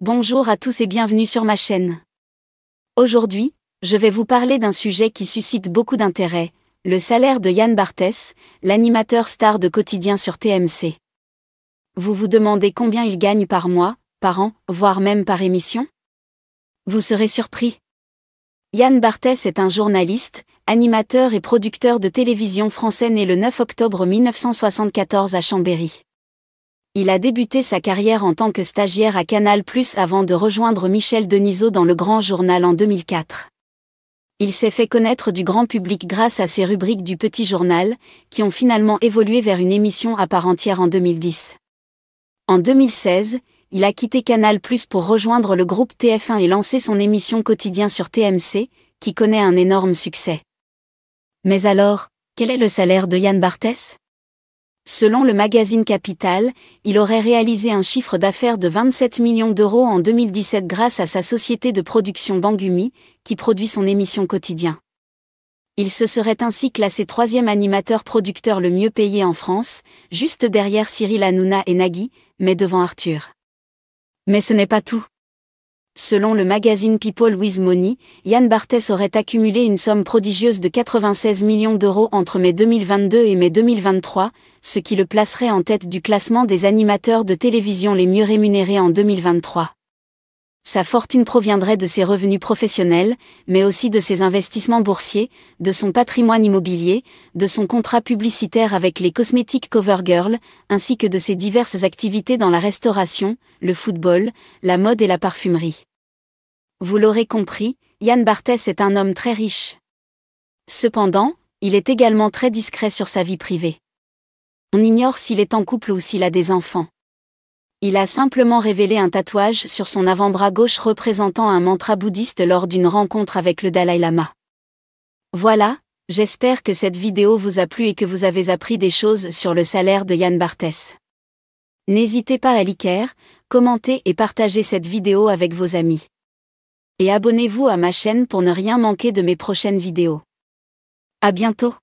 Bonjour à tous et bienvenue sur ma chaîne. Aujourd'hui, je vais vous parler d'un sujet qui suscite beaucoup d'intérêt, le salaire de Yann Barthès, l'animateur star de quotidien sur TMC. Vous vous demandez combien il gagne par mois, par an, voire même par émission Vous serez surpris. Yann Barthès est un journaliste, animateur et producteur de télévision français né le 9 octobre 1974 à Chambéry. Il a débuté sa carrière en tant que stagiaire à Canal+, avant de rejoindre Michel Denisot dans Le Grand Journal en 2004. Il s'est fait connaître du grand public grâce à ses rubriques du Petit Journal, qui ont finalement évolué vers une émission à part entière en 2010. En 2016, il a quitté Canal+, pour rejoindre le groupe TF1 et lancer son émission quotidien sur TMC, qui connaît un énorme succès. Mais alors, quel est le salaire de Yann Barthès Selon le magazine Capital, il aurait réalisé un chiffre d'affaires de 27 millions d'euros en 2017 grâce à sa société de production Bangumi, qui produit son émission quotidien. Il se serait ainsi classé troisième animateur producteur le mieux payé en France, juste derrière Cyril Hanouna et Nagui, mais devant Arthur. Mais ce n'est pas tout. Selon le magazine People with Money, Yann Barthès aurait accumulé une somme prodigieuse de 96 millions d'euros entre mai 2022 et mai 2023, ce qui le placerait en tête du classement des animateurs de télévision les mieux rémunérés en 2023. Sa fortune proviendrait de ses revenus professionnels, mais aussi de ses investissements boursiers, de son patrimoine immobilier, de son contrat publicitaire avec les cosmétiques Covergirl, ainsi que de ses diverses activités dans la restauration, le football, la mode et la parfumerie. Vous l'aurez compris, Yann Barthès est un homme très riche. Cependant, il est également très discret sur sa vie privée. On ignore s'il est en couple ou s'il a des enfants. Il a simplement révélé un tatouage sur son avant-bras gauche représentant un mantra bouddhiste lors d'une rencontre avec le Dalai Lama. Voilà, j'espère que cette vidéo vous a plu et que vous avez appris des choses sur le salaire de Yann Barthès. N'hésitez pas à liker, commenter et partager cette vidéo avec vos amis et abonnez-vous à ma chaîne pour ne rien manquer de mes prochaines vidéos. À bientôt